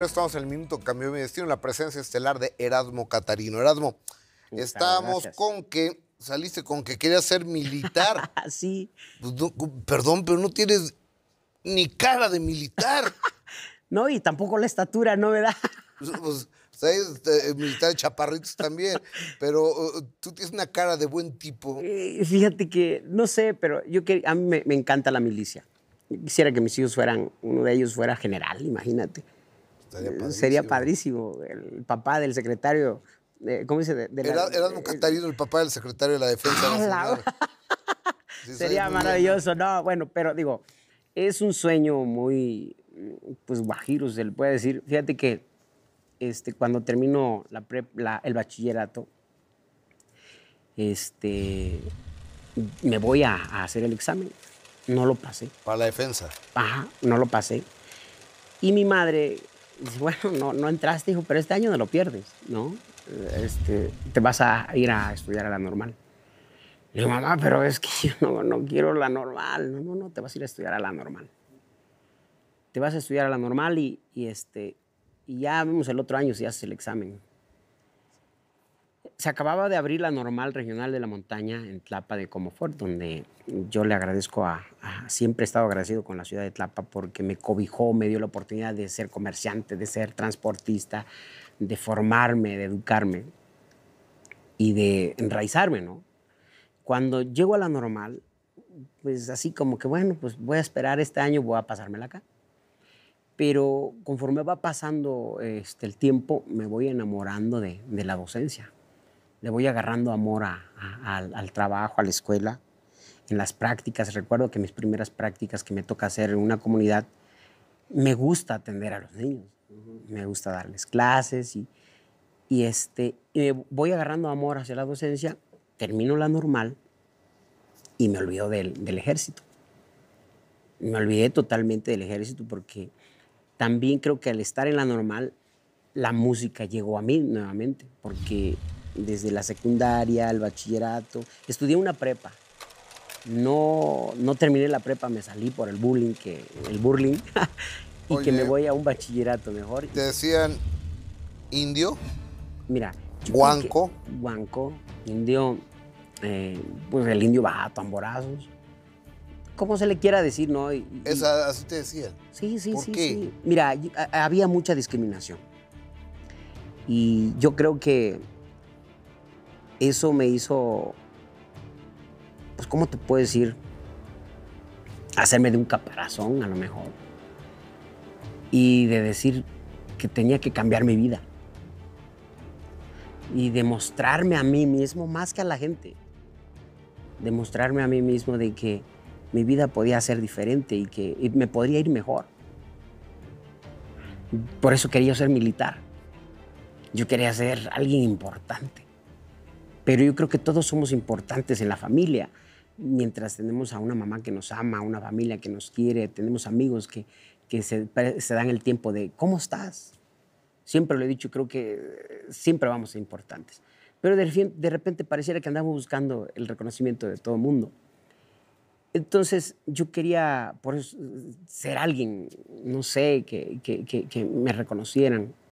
Estamos en el minuto cambió mi destino, la presencia estelar de Erasmo Catarino. Erasmo, ah, estábamos con que saliste con que querías ser militar. sí. Pues perdón, pero no tienes ni cara de militar. no, y tampoco la estatura, ¿no, verdad? pues, pues ¿sabes? Este, eh, militares chaparritos también, pero uh, uh, tú tienes una cara de buen tipo. Eh, fíjate que, no sé, pero yo a mí me encanta la milicia. Quisiera que mis hijos fueran, uno de ellos fuera general, imagínate. Eh, sería padrísimo. El papá del secretario. Eh, ¿Cómo dice? Era, un eh, el papá del secretario de la Defensa ah, Sería maravilloso. No, bueno, pero digo, es un sueño muy, pues, guajiro, se le puede decir. Fíjate que este, cuando termino el bachillerato, este, me voy a, a, hacer el examen. No lo pasé. ¿Para la defensa? Ajá, no lo pasé. Y mi madre, dice, bueno, no, no entraste, hijo, pero este año no lo pierdes, ¿no? Este, te vas a ir a estudiar a la normal. Le digo, mamá, pero es que yo no, no quiero la normal. No, no, no, te vas a ir a estudiar a la normal. Te vas a estudiar a la normal y, este, y ya vemos el otro año si haces el examen se acababa de abrir la normal regional de la montaña en Tlapa de Comofort, donde yo le agradezco a, siempre he estado agradecido con la ciudad de Tlapa porque me cobijó, me dio la oportunidad de ser comerciante, de ser transportista, de formarme, de educarme y de enraizarme, ¿no? Cuando llego a la normal, pues así como que bueno, pues voy a esperar este año, voy a pasármela acá. Pero conforme va pasando este, el tiempo, me voy enamorando de la docencia le voy agarrando amor al, trabajo, a la escuela, en las prácticas. Recuerdo que mis primeras prácticas que me toca hacer en una comunidad, me gusta atender a los niños, me gusta darles clases y, este, voy agarrando amor hacia la docencia, termino la normal y me olvido del, del ejército. Me olvidé totalmente del ejército porque también creo que al estar en la normal, la música llegó a mí nuevamente, porque desde la secundaria, el bachillerato. Estudié una prepa. No, no terminé la prepa, me salí por el bullying, que, el bullying y que me voy a un bachillerato mejor. ¿Te decían indio? Mira. Guanco. Guanco, indio, eh, pues el indio baja, tamborazos. Como se le quiera decir, ¿no? Esa, así te decían. Sí, sí, sí. Mira, había mucha discriminación. Y yo creo que eso me hizo, pues, ¿cómo te puedo decir? Hacerme de un caparazón, a lo mejor. Y de decir que tenía que cambiar mi vida. Y demostrarme a mí mismo más que a la gente. Demostrarme a mí mismo de que mi vida podía ser diferente y que me podría ir mejor. Por eso quería ser militar. Yo quería ser alguien importante. Pero yo creo que todos somos importantes en la familia. Mientras tenemos a una mamá que nos ama, una familia que nos quiere, tenemos amigos que, que se, dan el tiempo de, ¿cómo estás? Siempre lo he dicho, creo que eh, siempre vamos a ser importantes. Pero de, repente pareciera que andamos buscando el reconocimiento de todo el mundo. Entonces yo quería por ser alguien, no sé, que, que, que me reconocieran.